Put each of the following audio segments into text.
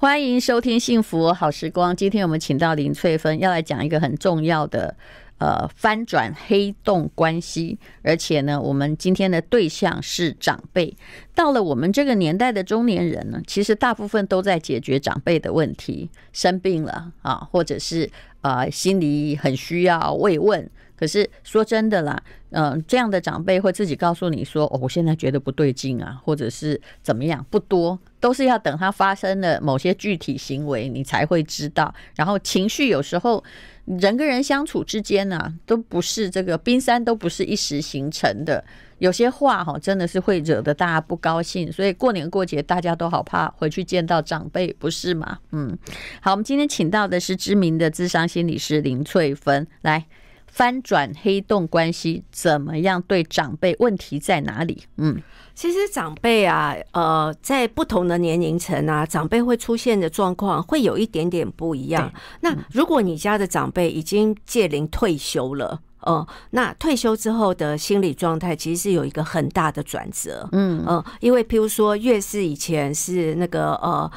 欢迎收听《幸福好时光》。今天我们请到林翠芬，要来讲一个很重要的，呃，翻转黑洞关系。而且呢，我们今天的对象是长辈。到了我们这个年代的中年人呢，其实大部分都在解决长辈的问题。生病了啊，或者是啊，心里很需要慰问。可是说真的啦，嗯，这样的长辈会自己告诉你说：“哦，我现在觉得不对劲啊，或者是怎么样？”不多，都是要等他发生了某些具体行为，你才会知道。然后情绪有时候，人跟人相处之间呢，都不是这个冰山，都不是一时形成的。有些话哈，真的是会惹得大家不高兴。所以过年过节，大家都好怕回去见到长辈，不是吗？嗯，好，我们今天请到的是知名的智商心理师林翠芬来。翻转黑洞关系怎么样？对长辈问题在哪里？嗯，其实长辈啊，呃，在不同的年龄层啊，长辈会出现的状况会有一点点不一样。那如果你家的长辈已经届龄退休了，哦，那退休之后的心理状态其实是有一个很大的转折。嗯嗯，因为譬如说，越是以前是那个呃。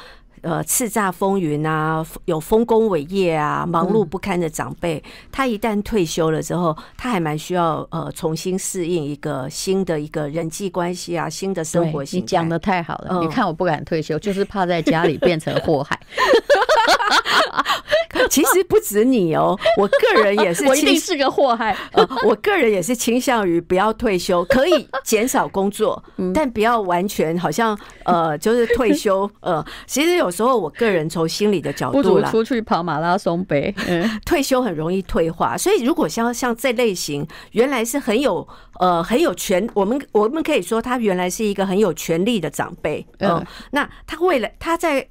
呃，叱咤风云啊，有丰功伟业啊，忙碌不堪的长辈，他一旦退休了之后，他还蛮需要呃重新适应一个新的一个人际关系啊，新的生活。你讲的太好了，你看我不敢退休，就是怕在家里变成祸害。其实不止你哦，我个人也是。我一定是个祸害。我个人也是倾向于不要退休，可以减少工作，但不要完全好像呃，就是退休。呃，其实有时候我个人从心理的角度，不出去跑马拉松。北退休很容易退化，所以如果像像这类型，原来是很有呃很有权，我们我们可以说他原来是一个很有权力的长辈。嗯，那他未来他在。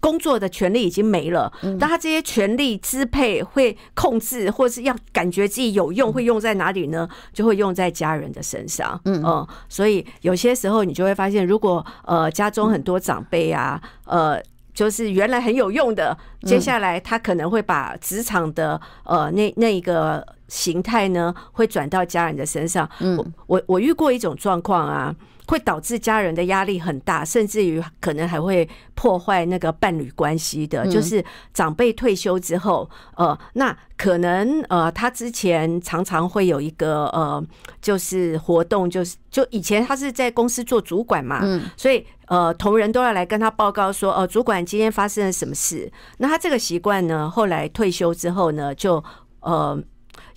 工作的权力已经没了，但他这些权力支配会控制，或是要感觉自己有用，会用在哪里呢？就会用在家人的身上。嗯，所以有些时候你就会发现，如果呃家中很多长辈啊，呃，就是原来很有用的，接下来他可能会把职场的呃那那一个形态呢，会转到家人的身上。嗯，我我我遇过一种状况啊。会导致家人的压力很大，甚至于可能还会破坏那个伴侣关系的。就是长辈退休之后，呃，那可能呃，他之前常常会有一个呃，就是活动，就是就以前他是在公司做主管嘛，所以呃，同仁都要来跟他报告说，哦，主管今天发生了什么事。那他这个习惯呢，后来退休之后呢，就呃。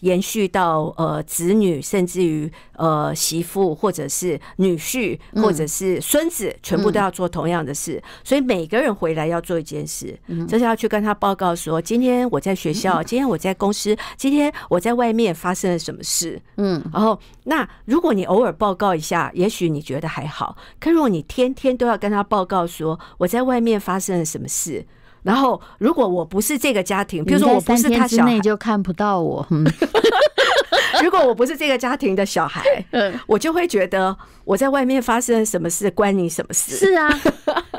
延续到呃子女，甚至于呃媳妇，或者是女婿，或者是孙子，全部都要做同样的事。所以每个人回来要做一件事，就是要去跟他报告说：今天我在学校，今天我在公司，今天我在外面发生了什么事。嗯，然后那如果你偶尔报告一下，也许你觉得还好；可如果你天天都要跟他报告说我在外面发生了什么事。然后，如果我不是这个家庭，比如说我不是他小，就看不到我。如果我不是这个家庭的小孩，我就会觉得我在外面发生什么事关你什么事。是啊，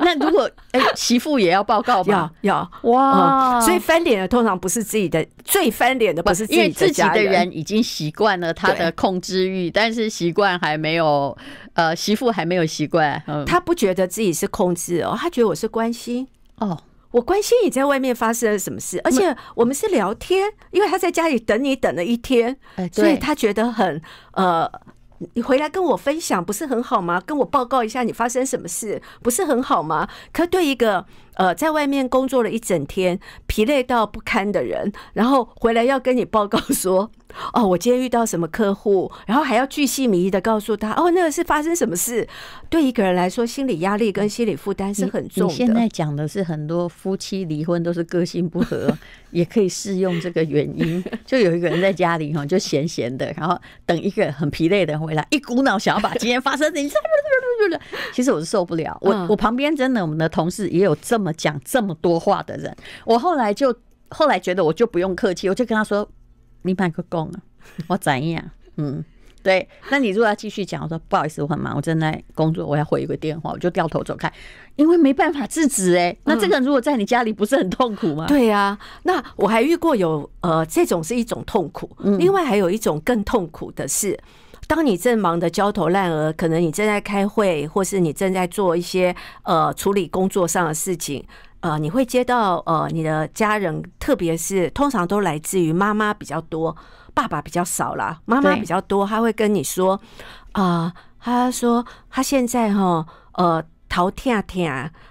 那如果哎，媳妇也要报告吗？要要哇！所以翻脸的通常不是自己的，最翻脸的不是因为自己的人已经习惯了他的控制欲，但是习惯还没有呃，媳妇还没有习惯。他不觉得自己是控制哦，他觉得我是关心哦。我关心你在外面发生了什么事，而且我们是聊天，因为他在家里等你等了一天，所以他觉得很呃，你回来跟我分享不是很好吗？跟我报告一下你发生什么事不是很好吗？可对一个。呃，在外面工作了一整天，疲累到不堪的人，然后回来要跟你报告说，哦，我今天遇到什么客户，然后还要据细靡遗的告诉他，哦，那个是发生什么事，对一个人来说，心理压力跟心理负担是很重的。现在讲的是很多夫妻离婚都是个性不合，也可以适用这个原因。就有一个人在家里哈，就闲闲的，然后等一个很疲累的回来，一股脑想要把今天发生的，其实我是受不了。我我旁边真的，我们的同事也有这么。怎么讲这么多话的人？我后来就后来觉得我就不用客气，我就跟他说：“你买个工啊，我怎样？”嗯，对。那你如果要继续讲，我说不好意思，我很忙，我正在工作，我要回一个电话，我就掉头走开，因为没办法制止哎。那这个如果在你家里不是很痛苦吗？对呀。那我还遇过有呃，这种是一种痛苦。另外还有一种更痛苦的是。当你正忙得焦头烂额，可能你正在开会，或是你正在做一些呃处理工作上的事情，呃，你会接到呃你的家人，特别是通常都来自于妈妈比较多，爸爸比较少啦。妈妈比较多，他会跟你说，啊，他说他现在哈，呃头疼疼，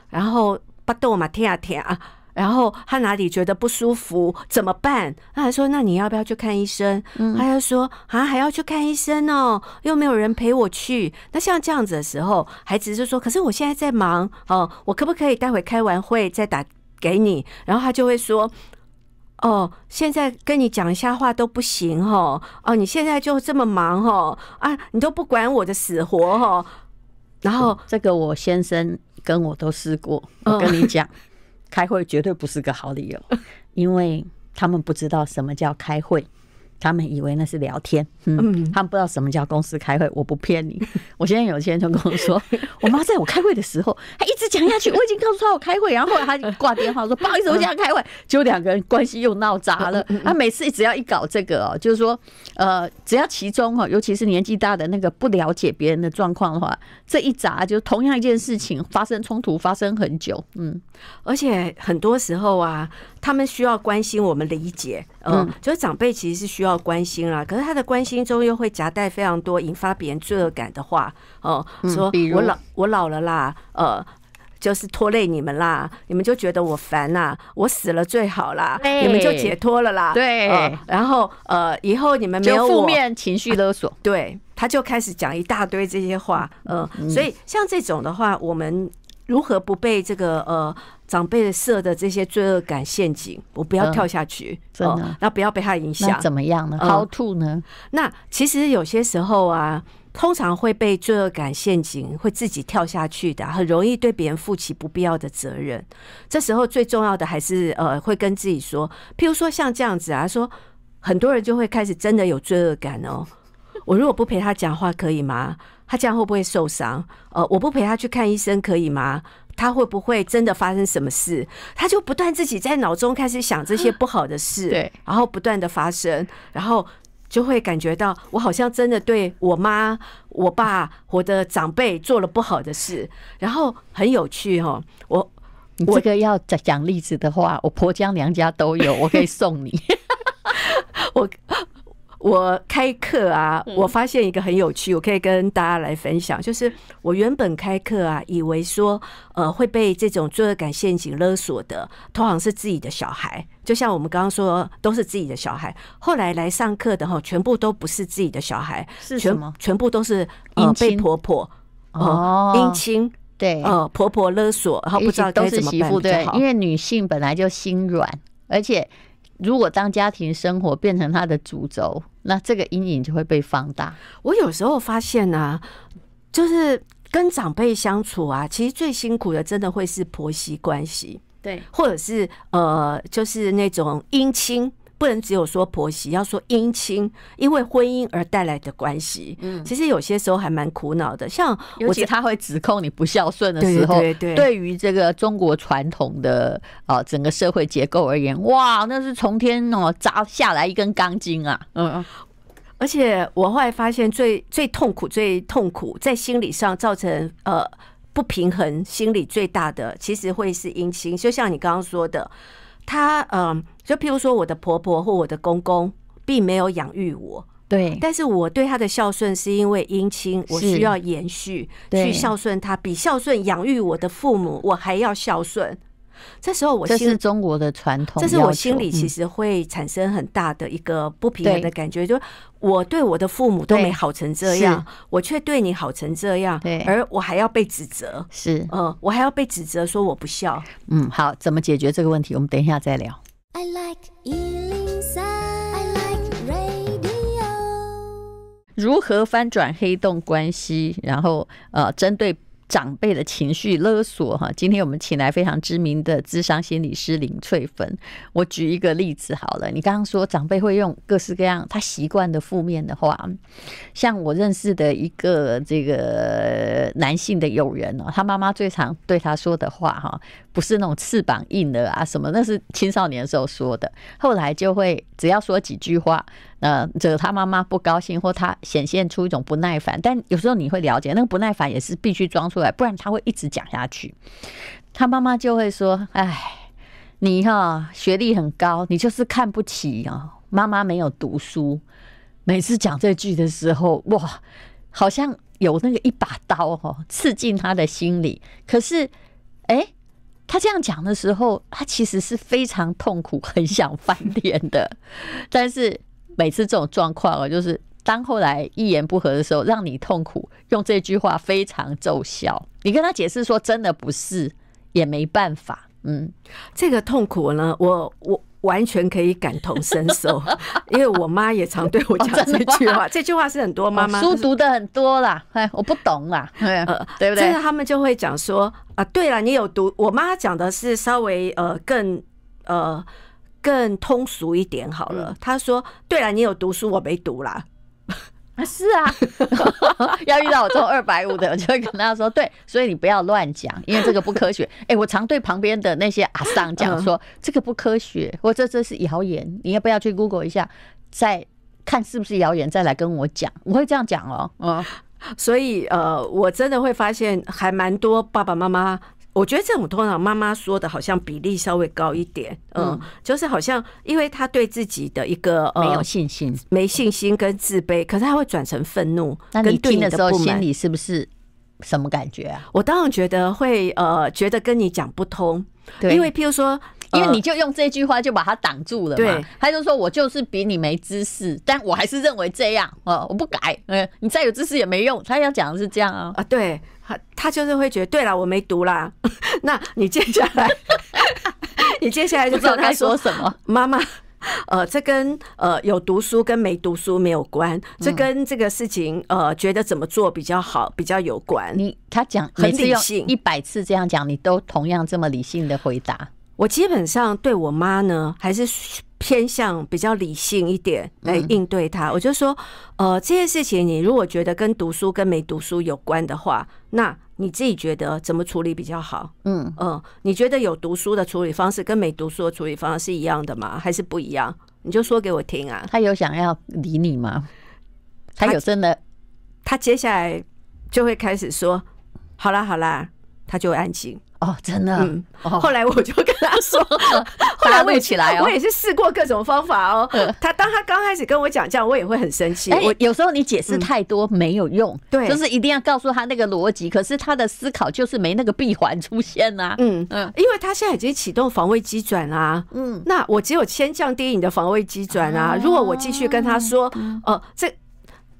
然后巴豆嘛疼疼啊。然后他哪里觉得不舒服，怎么办？他还说：“那你要不要去看医生？”他就说：“啊，还要去看医生哦，又没有人陪我去。”那像这样子的时候，孩子就说：“可是我现在在忙哦，我可不可以待会开完会再打给你？”然后他就会说：“哦，现在跟你讲一下话都不行哦，哦，你现在就这么忙哦，啊，你都不管我的死活哦。”然后这个我先生跟我都试过，我跟你讲。开会绝对不是个好理由，因为他们不知道什么叫开会。他们以为那是聊天，嗯，他们不知道什么叫公司开会。我不骗你，我现在有些人就跟我说，我妈在我开会的时候，她一直讲下去。我已经告诉她我开会，然后后来她挂电话说不好意思，我讲开会，就两个人关系又闹砸了。她每次只要一搞这个哦，就是说，呃，只要其中哦，尤其是年纪大的那个不了解别人的状况的话，这一砸就同样一件事情发生冲突，发生很久，嗯，而且很多时候啊，他们需要关心我们理解，嗯，就是长辈其实是需要。关心啦，可是他的关心中又会夹带非常多引发别人罪恶感的话，哦，说，我老我老了啦，呃，就是拖累你们啦，你们就觉得我烦啦，我死了最好啦，你们就解脱了啦，对，然后呃，以后你们没有负面情绪勒索，对，他就开始讲一大堆这些话，呃，所以像这种的话，我们如何不被这个呃？长辈设的这些罪恶感陷阱，我不要跳下去，真的，那不要被他影响，怎么样呢？How to 呢？那其实有些时候啊，通常会被罪恶感陷阱会自己跳下去的，很容易对别人负起不必要的责任。这时候最重要的还是呃，会跟自己说，譬如说像这样子啊，说很多人就会开始真的有罪恶感哦。我如果不陪他讲话可以吗？他这样会不会受伤？呃，我不陪他去看医生可以吗？他会不会真的发生什么事？他就不断自己在脑中开始想这些不好的事，对，然后不断的发生，然后就会感觉到我好像真的对我妈、我爸、我的长辈做了不好的事。然后很有趣哦，我，你这个要讲例子的话，我婆家娘家都有，我可以送你。我。我开课啊，我发现一个很有趣，我可以跟大家来分享，就是我原本开课啊，以为说呃会被这种罪恶感陷阱勒索的，通常是自己的小孩，就像我们刚刚说都是自己的小孩，后来来上课的哈，全部都不是自己的小孩，是什么？全部都是因被婆婆，哦，姻亲对，呃，婆婆勒索，然后不知道该怎么办才因为女性本来就心软，而且。如果当家庭生活变成他的主轴，那这个阴影就会被放大。我有时候发现呢，就是跟长辈相处啊，其实最辛苦的，真的会是婆媳关系，对，或者是呃，就是那种姻亲。不能只有说婆媳，要说姻亲，因为婚姻而带来的关系。嗯，其实有些时候还蛮苦恼的，像尤其他会指控你不孝顺的时候，对于这个中国传统的啊整个社会结构而言，哇，那是从天哦砸下来一根钢筋啊。嗯嗯。而且我后来发现，最最痛苦、最痛苦在心理上造成呃不平衡，心理最大的其实会是姻亲，就像你刚刚说的。他嗯，就譬如说，我的婆婆或我的公公，并没有养育我，对。但是我对他的孝顺，是因为姻亲，我需要延续去孝顺他，比孝顺养育我的父母，我还要孝顺。这时候，我这是中国的传统。这是我心里其实会产生很大的一个不平衡的感觉，就我对我的父母都没好成这样，我却对你好成这样，对，而我还要被指责，是，呃，我还要被指责说我不孝。嗯，好，怎么解决这个问题？我们等一下再聊。I like 如何翻转黑洞关系？然后，呃，针对。长辈的情绪勒索，哈！今天我们请来非常知名的智商心理师林翠芬。我举一个例子好了，你刚刚说长辈会用各式各样他习惯的负面的话，像我认识的一个这个男性的友人哦，他妈妈最常对他说的话，哈。不是那种翅膀硬了啊，什么？那是青少年的时候说的。后来就会只要说几句话，呃，惹他妈妈不高兴或他显现出一种不耐烦。但有时候你会了解，那个不耐烦也是必须装出来，不然他会一直讲下去。他妈妈就会说：“哎，你哈学历很高，你就是看不起啊，妈妈没有读书。”每次讲这句的时候，哇，好像有那个一把刀哦，刺进他的心里。可是，哎。他这样讲的时候，他其实是非常痛苦，很想翻脸的。但是每次这种状况，我就是当后来一言不合的时候，让你痛苦，用这句话非常奏效。你跟他解释说真的不是，也没办法。嗯，这个痛苦呢，我我。完全可以感同身受，因为我妈也常对我讲这句话。这句话是很多妈妈书读的很多啦，哎，我不懂啦，呃，对不对？这样他们就会讲说啊，对了，你有读？我妈讲的是稍微呃更呃更通俗一点好了。她说，对了，你有读书，我没读啦。啊，是啊，要遇到我中二百五的，我就会跟他说，对，所以你不要乱讲，因为这个不科学。哎，我常对旁边的那些阿桑讲说，这个不科学，或这这是谣言，你要不要去 Google 一下，再看是不是谣言，再来跟我讲，我会这样讲哦。哦，所以呃，我真的会发现，还蛮多爸爸妈妈。我觉得这种通常妈妈说的好像比例稍微高一点，嗯，就是好像因为他对自己的一个没有信心、没信心跟自卑，可是他会转成愤怒。那你听的时候心里是不是什么感觉啊？我当然觉得会，呃，觉得跟你讲不通，因为譬如说。因为你就用这句话就把他挡住了嘛，他就说我就是比你没知识，但我还是认为这样，呃，我不改，嗯，你再有知识也没用。他要讲的是这样啊，对，他他就是会觉得，对了，我没读啦，那你接下来，你接下来就知道他说什么。妈妈，呃，这跟呃有读书跟没读书没有关，这跟这个事情呃，觉得怎么做比较好比较有关。你他讲很理性，一百次这样讲，你都同样这么理性的回答。我基本上对我妈呢，还是偏向比较理性一点来应对她。我就说，呃，这件事情你如果觉得跟读书跟没读书有关的话，那你自己觉得怎么处理比较好？嗯嗯，你觉得有读书的处理方式跟没读书的处理方式一样的吗？还是不一样？你就说给我听啊。他有想要理你吗？他有真的，他接下来就会开始说：“好啦好啦，他就安静。哦，真的。嗯，后来我就跟他说，后来也起来，我也是试过各种方法哦。他当他刚开始跟我讲这样，我也会很生气。哎，有时候你解释太多没有用，对，就是一定要告诉他那个逻辑。可是他的思考就是没那个闭环出现啊。嗯嗯，因为他现在已经启动防卫机转啊。嗯，那我只有先降低你的防卫机转啊。如果我继续跟他说，呃，这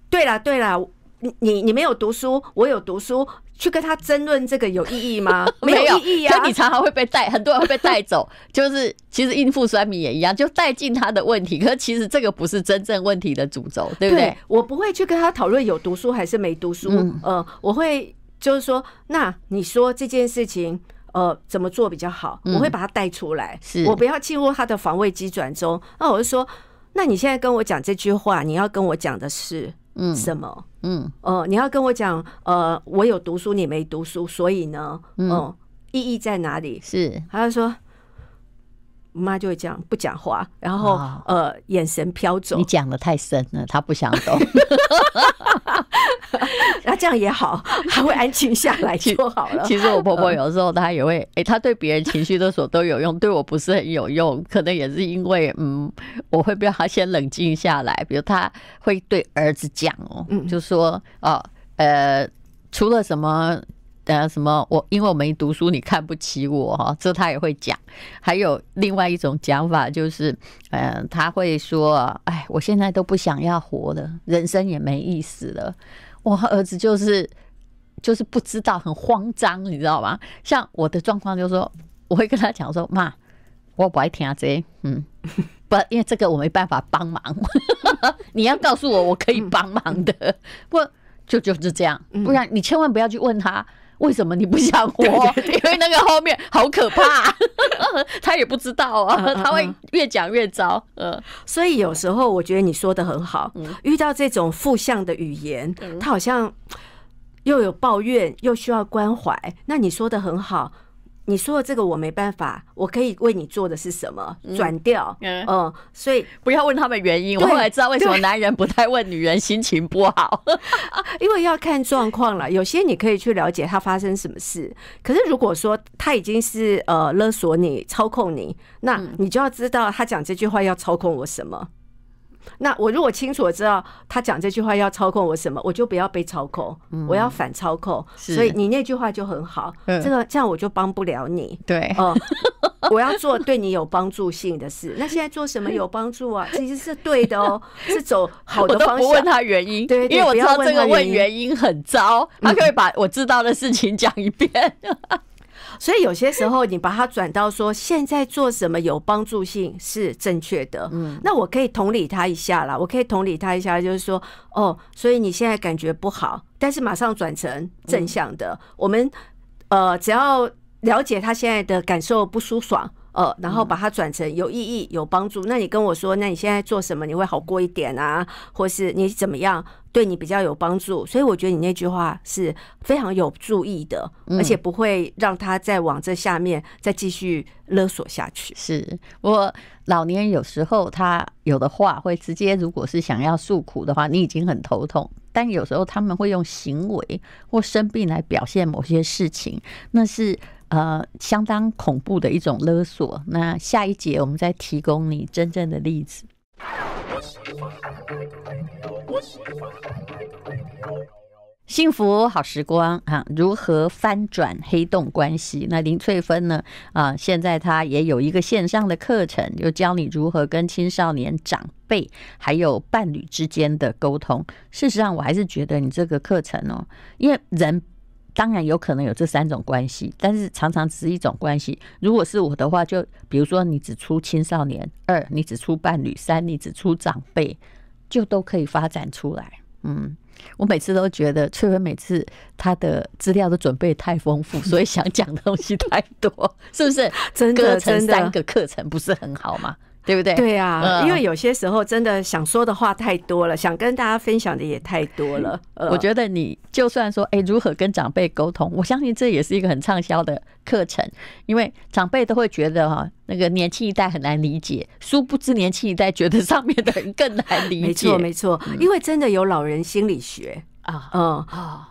对了对了，你你你没有读书，我有读书。去跟他争论这个有意义吗？没有意义啊！你常常会被带，很多人会被带走。就是其实应付酸米也一样，就带进他的问题。可其实这个不是真正问题的主轴，对不对？我不会去跟他讨论有读书还是没读书。嗯，呃，我会就是说，那你说这件事情呃怎么做比较好？我会把它带出来。是我不要进入他的防卫机转中。那我就说，那你现在跟我讲这句话，你要跟我讲的是。嗯，什么？嗯，呃，你要跟我讲，呃，我有读书，你没读书，所以呢，嗯，意义在哪里？是，他就说。妈就会这样不讲话，然后呃眼神飘走。你讲的太深了，他不想懂。那这样也好，他会安静下来就好了。其实我婆婆有时候她也会，哎，她对别人情绪的所都有用，对我不是很有用，可能也是因为嗯，我会不要她先冷静下来。比如她会对儿子讲哦，就说哦呃，除了什么。呃，什么？我因为我没读书，你看不起我哈？这他也会讲。还有另外一种讲法，就是，嗯，他会说，哎，我现在都不想要活了，人生也没意思了。我儿子就是就是不知道，很慌张，你知道吗？像我的状况，就是说我会跟他讲说，妈，我不爱听这，嗯，不，因为这个我没办法帮忙。你要告诉我，我可以帮忙的。不，就就是这样，不然你千万不要去问他。为什么你不想活？因为那个后面好可怕，他也不知道啊，他会越讲越糟。嗯，所以有时候我觉得你说的很好，遇到这种负向的语言，他好像又有抱怨，又需要关怀。那你说的很好。你说的这个我没办法，我可以为你做的是什么？转掉，嗯，所以不要问他们原因。我后来知道为什么男人不太问女人心情不好，因为要看状况了。有些你可以去了解他发生什么事，可是如果说他已经是呃勒索你、操控你，那你就要知道他讲这句话要操控我什么。那我如果清楚我知道他讲这句话要操控我什么，我就不要被操控，我要反操控。所以你那句话就很好，这个这样我就帮不了你。对，哦，我要做对你有帮助性的事。那现在做什么有帮助啊？其实是对的哦，是走好的方向。我不问他原因，对因为我知道这个问原因很糟，他可以把我知道的事情讲一遍。所以有些时候，你把它转到说现在做什么有帮助性是正确的。嗯，那我可以同理他一下啦，我可以同理他一下，就是说，哦，所以你现在感觉不好，但是马上转成正向的。我们呃，只要了解他现在的感受不舒爽。呃，然后把它转成有意义、有帮助。那你跟我说，那你现在做什么，你会好过一点啊？或是你怎么样对你比较有帮助？所以我觉得你那句话是非常有注意的，而且不会让他再往这下面再继续勒索下去。是我老年人有时候他有的话会直接，如果是想要诉苦的话，你已经很头痛。但有时候他们会用行为或生病来表现某些事情，那是。呃，相当恐怖的一种勒索。那下一节我们再提供你真正的例子。幸福好时光啊，如何翻转黑洞关系？那林翠芬呢？啊，现在她也有一个线上的课程，又教你如何跟青少年、长辈还有伴侣之间的沟通。事实上，我还是觉得你这个课程哦，因为人。当然有可能有这三种关系，但是常常只是一种关系。如果是我的话，就比如说你只出青少年二，你只出伴侣三，你只出长辈，就都可以发展出来。嗯，我每次都觉得翠微每次她的资料都准备太丰富，所以想讲的东西太多，是不是？真的，真三个课程不是很好吗？对不对？对啊，因为有些时候真的想说的话太多了，想跟大家分享的也太多了。我觉得你就算说，哎，如何跟长辈沟通，我相信这也是一个很畅销的课程，因为长辈都会觉得哈，那个年轻一代很难理解，殊不知年轻一代觉得上面的人更难理解。没错，没错，因为真的有老人心理学。啊，嗯，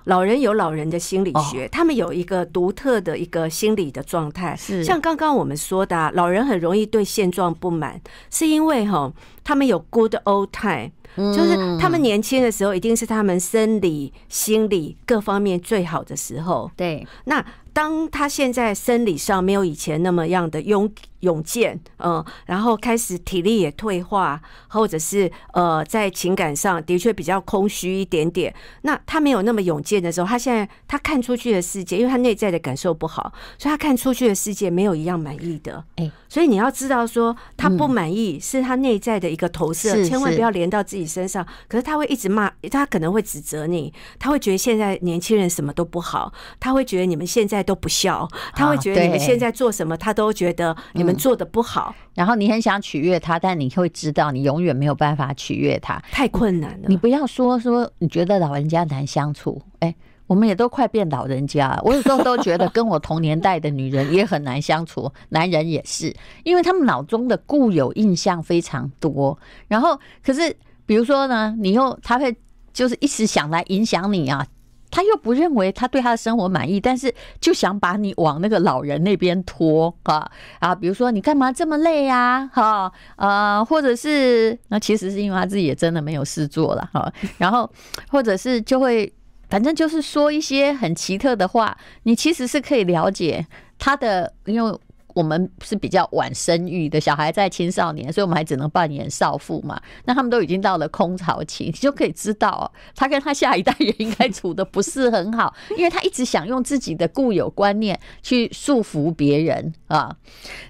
老人有老人的心理学，他们有一个独特的一个心理的状态，像刚刚我们说的，老人很容易对现状不满，是因为哈，他们有 good old time。就是他们年轻的时候，一定是他们生理、心理各方面最好的时候。对。那当他现在生理上没有以前那么样的勇勇健，嗯，然后开始体力也退化，或者是呃，在情感上的确比较空虚一点点。那他没有那么勇健的时候，他现在他看出去的世界，因为他内在的感受不好，所以他看出去的世界没有一样满意的。哎，所以你要知道说，他不满意是他内在的一个投射，千万不要连到自己。你身上，可是他会一直骂，他可能会指责你，他会觉得现在年轻人什么都不好，他会觉得你们现在都不孝，他会觉得你们现在做什么，他都觉得你们做的不好。然后你很想取悦他，但你会知道，你永远没有办法取悦他，太困难了。你不要说说你觉得老人家难相处，哎，我们也都快变老人家，我有时候都觉得跟我同年代的女人也很难相处，男人也是，因为他们脑中的固有印象非常多。然后可是。比如说呢，你又他会就是一直想来影响你啊，他又不认为他对他的生活满意，但是就想把你往那个老人那边拖啊啊，比如说你干嘛这么累呀哈呃，或者是那其实是因为他自己也真的没有事做了哈，然后或者是就会反正就是说一些很奇特的话，你其实是可以了解他的，因为。我们是比较晚生育的，小孩在青少年，所以我们还只能扮演少妇嘛。那他们都已经到了空巢期，你就可以知道，他跟他下一代也应该处的不是很好，因为他一直想用自己的固有观念去束缚别人啊。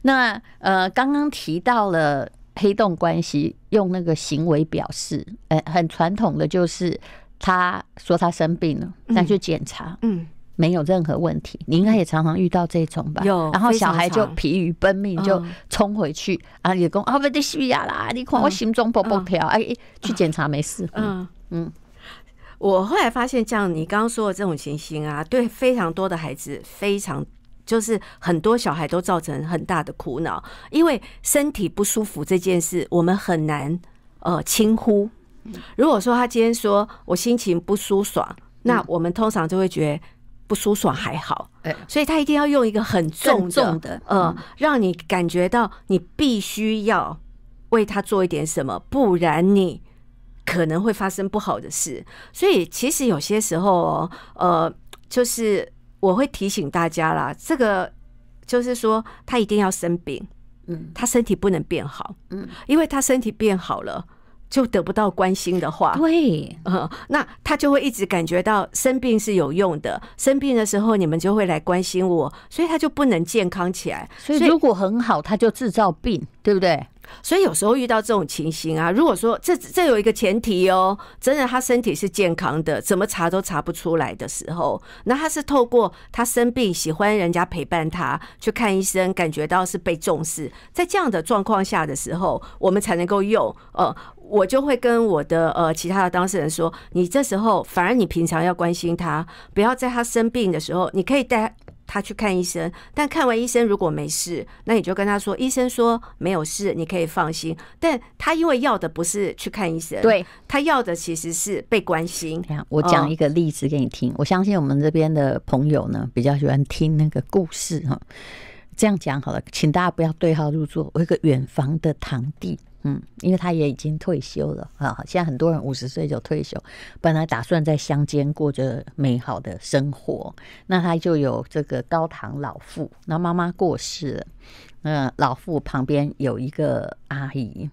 那呃，刚刚提到了黑洞关系，用那个行为表示，呃，很传统的就是他说他生病了，再去检查，嗯。没有任何问题，你应该也常常遇到这种吧？有，然后小孩就疲于奔命，就冲回去啊，也讲啊，不得需亚啦，你看我心中蹦蹦跳，哎，去检查没事。嗯嗯，我后来发现，像你刚刚说的这种情形啊，对非常多的孩子，非常就是很多小孩都造成很大的苦恼，因为身体不舒服这件事，我们很难呃轻忽。如果说他今天说我心情不舒爽，那我们通常就会觉得。不舒爽还好，所以他一定要用一个很重的，呃，让你感觉到你必须要为他做一点什么，不然你可能会发生不好的事。所以其实有些时候哦，呃，就是我会提醒大家啦，这个就是说他一定要生病，嗯，他身体不能变好，嗯，因为他身体变好了。就得不到关心的话，对，那他就会一直感觉到生病是有用的。生病的时候，你们就会来关心我，所以他就不能健康起来。所以如果很好，他就制造病，对不对？所以有时候遇到这种情形啊，如果说这这有一个前提哦，真的他身体是健康的，怎么查都查不出来的时候，那他是透过他生病，喜欢人家陪伴他去看医生，感觉到是被重视，在这样的状况下的时候，我们才能够用呃，我就会跟我的呃其他的当事人说，你这时候反而你平常要关心他，不要在他生病的时候，你可以带。他去看医生，但看完医生如果没事，那你就跟他说，医生说没有事，你可以放心。但他因为要的不是去看医生，对他要的其实是被关心。我讲一个例子给你听，我相信我们这边的朋友呢比较喜欢听那个故事哈。这样讲好了，请大家不要对号入座。我一个远房的堂弟，嗯，因为他也已经退休了啊。现在很多人五十岁就退休，本来打算在乡间过着美好的生活，那他就有这个高堂老父。那妈妈过世了，那老父旁边有一个阿姨，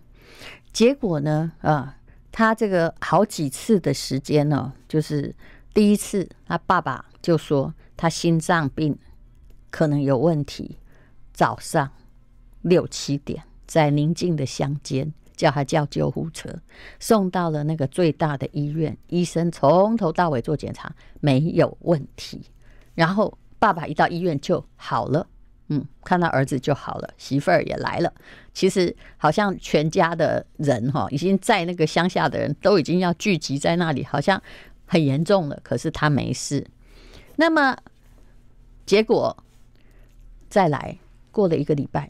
结果呢，啊，他这个好几次的时间呢，就是第一次，他爸爸就说他心脏病可能有问题。早上六七点，在宁静的乡间，叫他叫救护车，送到了那个最大的医院。医生从头到尾做检查，没有问题。然后爸爸一到医院就好了，嗯，看到儿子就好了，媳妇儿也来了。其实好像全家的人哈，已经在那个乡下的人都已经要聚集在那里，好像很严重了。可是他没事。那么结果 再来。过了一个礼拜，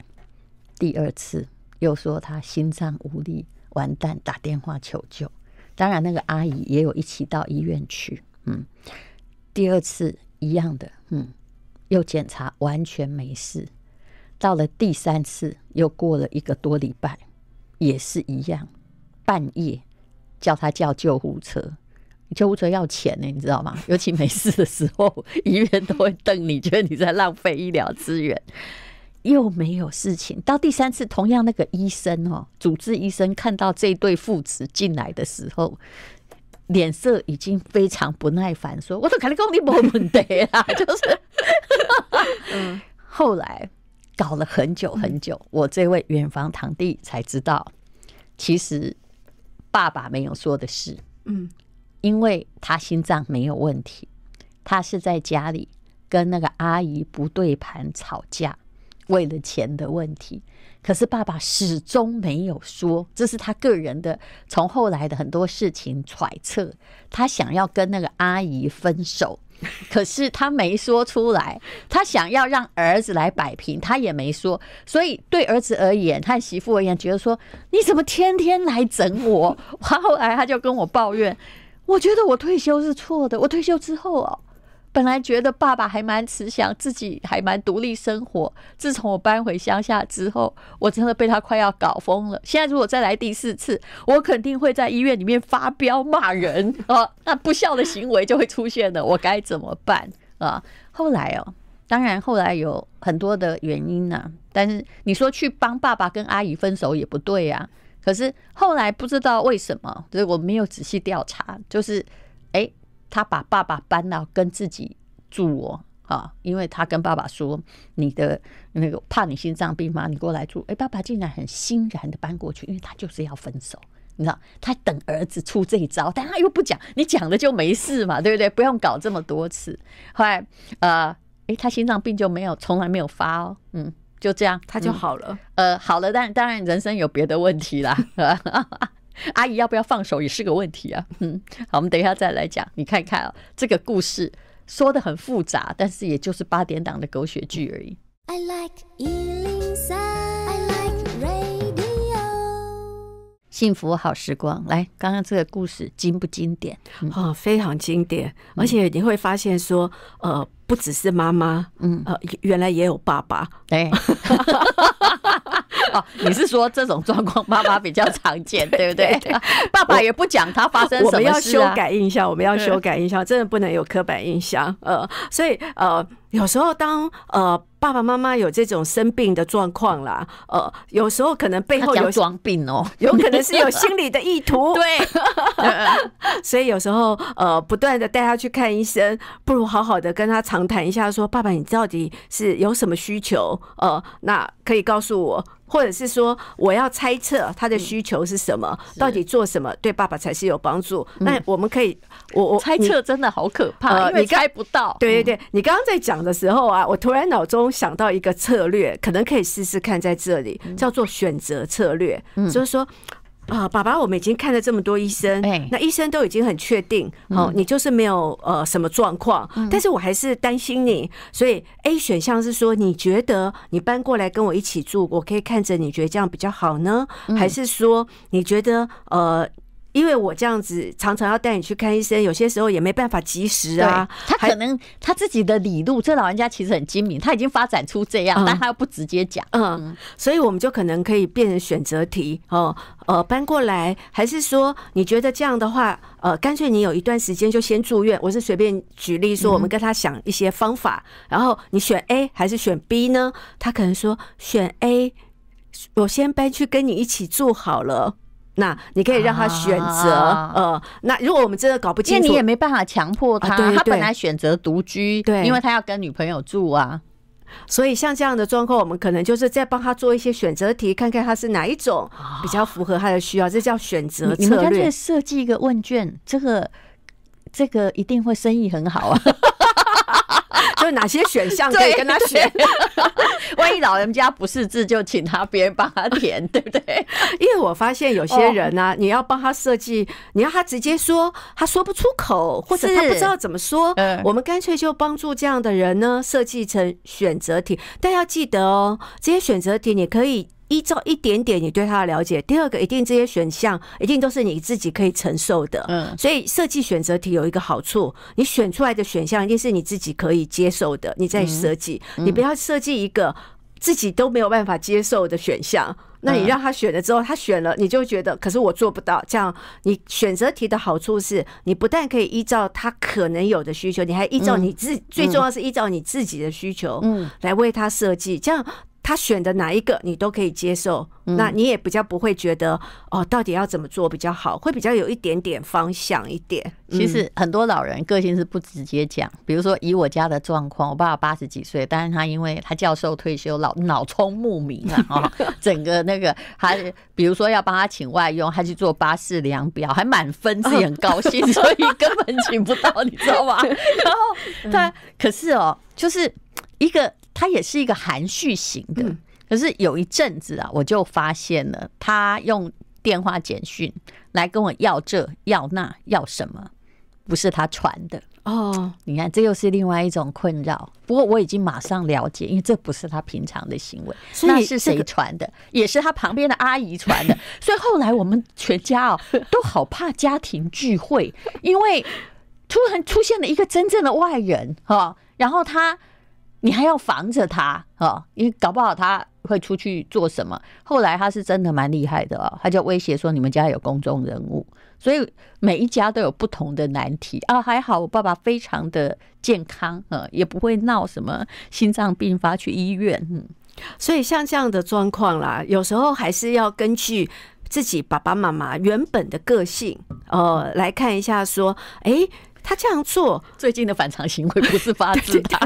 第二次又说他心脏无力，完蛋，打电话求救。当然，那个阿姨也有一起到医院去。嗯，第二次一样的，嗯，又检查完全没事。到了第三次，又过了一个多礼拜，也是一样，半夜叫他叫救护车，救护车要钱呢，你知道吗？尤其没事的时候，医院都会瞪你，觉得你在浪费医疗资源。又没有事情。到第三次，同样那个医生哦，主治医生看到这对父子进来的时候，脸色已经非常不耐烦，说：“我都跟你讲你问题啦。”就是，后来搞了很久很久，我这位远房堂弟才知道，其实爸爸没有说的是，嗯，因为他心脏没有问题，他是在家里跟那个阿姨不对盘吵架。为了钱的问题，可是爸爸始终没有说，这是他个人的。从后来的很多事情揣测，他想要跟那个阿姨分手，可是他没说出来。他想要让儿子来摆平，他也没说。所以对儿子而言，和媳妇而言，觉得说你怎么天天来整我？后来他就跟我抱怨，我觉得我退休是错的。我退休之后啊。本来觉得爸爸还蛮慈祥，自己还蛮独立生活。自从我搬回乡下之后，我真的被他快要搞疯了。现在如果再来第四次，我肯定会在医院里面发飙骂人啊！那不孝的行为就会出现了，我该怎么办啊？后来哦，当然后来有很多的原因呢。但是你说去帮爸爸跟阿姨分手也不对呀。可是后来不知道为什么，我没有仔细调查，就是。他把爸爸搬到跟自己住哦，啊，因为他跟爸爸说：“你的那个怕你心脏病吗？你过来住。”哎，爸爸竟然很欣然的搬过去，因为他就是要分手，你知道？他等儿子出这一招，但他又不讲，你讲了就没事嘛，对不对？不用搞这么多次。后来，呃，哎，他心脏病就没有，从来没有发哦，嗯，就这样，他就好了。呃，好了，但当然人生有别的问题啦。阿姨要不要放手也是个问题啊。嗯，好，我们等一下再来讲。你看看啊，这个故事说的很复杂，但是也就是八点档的狗血剧而已。I like，I like radio。幸福好时光，来，刚刚这个故事经不经典？啊，非常经典。而且你会发现说，呃，不只是妈妈，嗯，呃，原来也有爸爸。对。哦，你是说这种状况妈妈比较常见，对不对？爸爸也不讲他发生什么。我们要修改印象，我们要修改印象，真的不能有刻板印象。呃，所以呃，有时候当呃。爸爸妈妈有这种生病的状况啦，呃，有时候可能背后有装病哦，有可能是有心理的意图。对，所以有时候呃，不断的带他去看医生，不如好好的跟他长谈一下，说爸爸你到底是有什么需求？呃，那可以告诉我，或者是说我要猜测他的需求是什么，到底做什么对爸爸才是有帮助？那我们可以，我我猜测真的好可怕，因为猜不到。对对对，你刚刚在讲的时候啊，我突然脑中。想到一个策略，可能可以试试看，在这里叫做选择策略，就是说，啊，爸爸，我们已经看了这么多医生，那医生都已经很确定，哦，你就是没有呃什么状况，但是我还是担心你，所以 A 选项是说，你觉得你搬过来跟我一起住，我可以看着你觉得这样比较好呢，还是说你觉得呃？因为我这样子常常要带你去看医生，有些时候也没办法及时啊。他可能他自己的理路，这老人家其实很精明，他已经发展出这样，但他又不直接讲。嗯，所以我们就可能可以变成选择题哦。呃，搬过来还是说你觉得这样的话，呃，干脆你有一段时间就先住院。我是随便举例说，我们跟他想一些方法，然后你选 A 还是选 B 呢？他可能说选 A，我先搬去跟你一起住好了。那你可以让他选择，呃，那如果我们真的搞不清楚，你也没办法强迫他。他本来选择独居，对，因为他要跟女朋友住啊。所以像这样的状况，我们可能就是再帮他做一些选择题，看看他是哪一种比较符合他的需要。这叫选择策略，设计一个问卷，这个这个一定会生意很好啊。就哪些选项可以跟他选？万一老人家不识字，就请他别人帮他填，对不对？因为我发现有些人啊，你要帮他设计，你要他直接说，他说不出口，或者他不知道怎么说，我们干脆就帮助这样的人呢，设计成选择题。但要记得哦，这些选择题你可以。依照一点点你对他的了解，第二个一定这些选项一定都是你自己可以承受的。嗯，所以设计选择题有一个好处，你选出来的选项一定是你自己可以接受的。你再设计，你不要设计一个自己都没有办法接受的选项。那你让他选了之后，他选了你就觉得，可是我做不到。这样，你选择题的好处是，你不但可以依照他可能有的需求，你还依照你自，最重要是依照你自己的需求来为他设计。这样。他选的哪一个，你都可以接受，那你也比较不会觉得哦，到底要怎么做比较好，会比较有一点点方向一点。其实很多老人个性是不直接讲，比如说以我家的状况，我爸爸八十几岁，但是他因为他教授退休，老脑充目明啊，整个那个他比如说要帮他请外佣，他去做巴士量表还满分，自己很高兴，所以根本请不到，你知道吗？然后他可是哦，就是一个。他也是一个含蓄型的，可是有一阵子啊，我就发现了他用电话简讯来跟我要这要那要什么，不是他传的哦。你看，这又是另外一种困扰。不过我已经马上了解，因为这不是他平常的行为，那是谁传的？也是他旁边的阿姨传的。所以后来我们全家哦都好怕家庭聚会，因为突然出现了一个真正的外人哈，然后他。你还要防着他哦，因为搞不好他会出去做什么。后来他是真的蛮厉害的，他就威胁说你们家有公众人物，所以每一家都有不同的难题啊。还好我爸爸非常的健康，呃，也不会闹什么心脏病发去医院。嗯，所以像这样的状况啦，有时候还是要根据自己爸爸妈妈原本的个性哦来看一下，说哎。他这样做，最近的反常行为不是发自 他。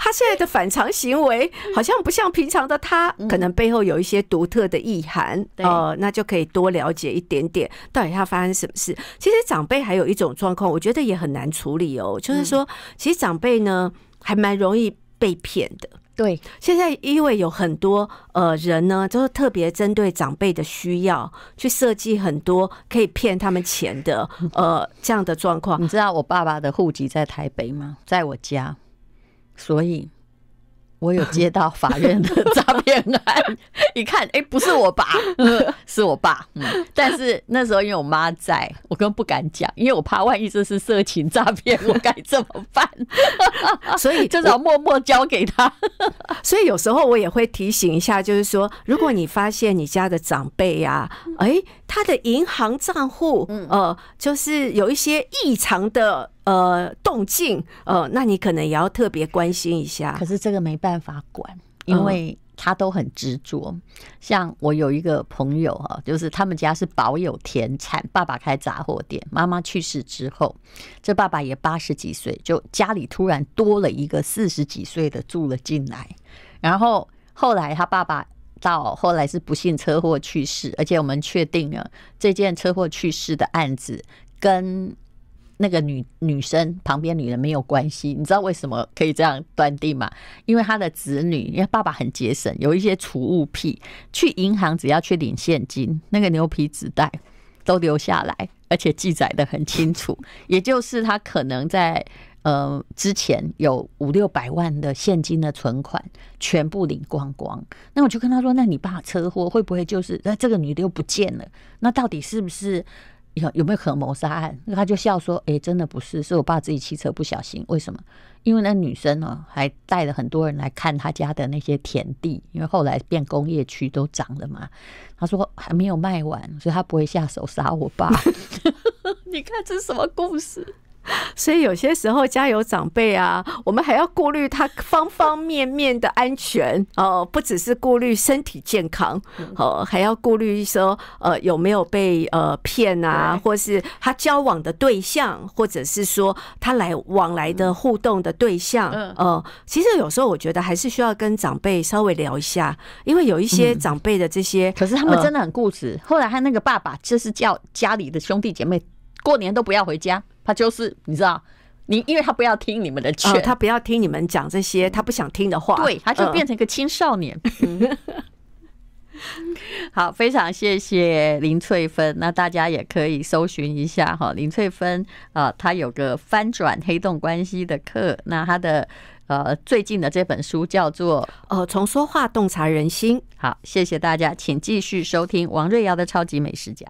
他现在的反常行为好像不像平常的他，可能背后有一些独特的意涵。呃，那就可以多了解一点点，到底他发生什么事。其实长辈还有一种状况，我觉得也很难处理哦。就是说，其实长辈呢，还蛮容易被骗的。对，现在因为有很多呃人呢，就是特别针对长辈的需要，去设计很多可以骗他们钱的 呃这样的状况。你知道我爸爸的户籍在台北吗？在我家，所以。我有接到法院的诈骗案，一看，哎，不是我爸，是我爸。嗯，但是那时候因为我妈在，我根本不敢讲，因为我怕万一这是色情诈骗，我该怎么办？所以就是要默默交给他。所以有时候我也会提醒一下，就是说，如果你发现你家的长辈呀，哎。他的银行账户，呃，就是有一些异常的呃动静，呃，那你可能也要特别关心一下。可是这个没办法管，因为他都很执着。像我有一个朋友哈，就是他们家是保有田产，爸爸开杂货店，妈妈去世之后，这爸爸也八十几岁，就家里突然多了一个四十几岁的住了进来，然后后来他爸爸。到后来是不幸车祸去世，而且我们确定了这件车祸去世的案子跟那个女女生旁边女人没有关系。你知道为什么可以这样断定吗？因为他的子女，因为爸爸很节省，有一些储物癖，去银行只要去领现金，那个牛皮纸袋都留下来，而且记载的很清楚，也就是他可能在。呃，之前有五六百万的现金的存款，全部领光光。那我就跟他说：“那你爸车祸会不会就是？那这个女的又不见了，那到底是不是有有没有可能谋杀案？”那他就笑说：“哎，真的不是，是我爸自己骑车不小心。为什么？因为那女生呢，还带了很多人来看他家的那些田地，因为后来变工业区都涨了嘛。他说还没有卖完，所以他不会下手杀我爸。你看这是什么故事？” 所以有些时候家有长辈啊，我们还要顾虑他方方面面的安全哦，不只是顾虑身体健康，哦，还要顾虑说呃有没有被呃骗啊，或是他交往的对象，或者是说他来往来的互动的对象，嗯，其实有时候我觉得还是需要跟长辈稍微聊一下，因为有一些长辈的这些，可是他们真的很固执。后来他那个爸爸就是叫家里的兄弟姐妹过年都不要回家。他就是你知道，你因为他不要听你们的劝，他不要听你们讲这些他不想听的话，对，他就变成一个青少年。好，非常谢谢林翠芬，那大家也可以搜寻一下哈，林翠芬啊，她有个翻转黑洞关系的课，那她的呃最近的这本书叫做呃从说话洞察人心。好，谢谢大家，请继续收听王瑞瑶的超级美食家。